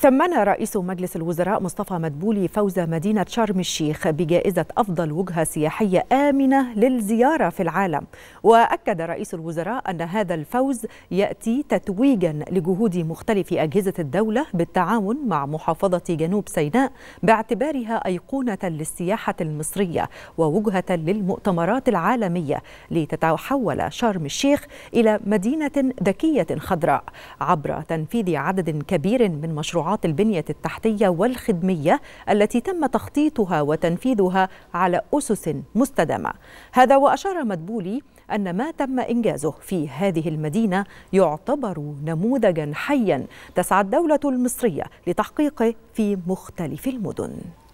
ثمن رئيس مجلس الوزراء مصطفى مدبولي فوز مدينة شرم الشيخ بجائزة أفضل وجهة سياحية آمنة للزيارة في العالم وأكد رئيس الوزراء أن هذا الفوز يأتي تتويجا لجهود مختلف أجهزة الدولة بالتعاون مع محافظة جنوب سيناء باعتبارها أيقونة للسياحة المصرية ووجهة للمؤتمرات العالمية لتتحول شرم الشيخ إلى مدينة ذكية خضراء عبر تنفيذ عدد كبير من مشروعات مشروعات البنية التحتية والخدمية التي تم تخطيطها وتنفيذها على أسس مستدامة هذا وأشار مدبولي أن ما تم إنجازه في هذه المدينة يعتبر نموذجا حيا تسعى الدولة المصرية لتحقيقه في مختلف المدن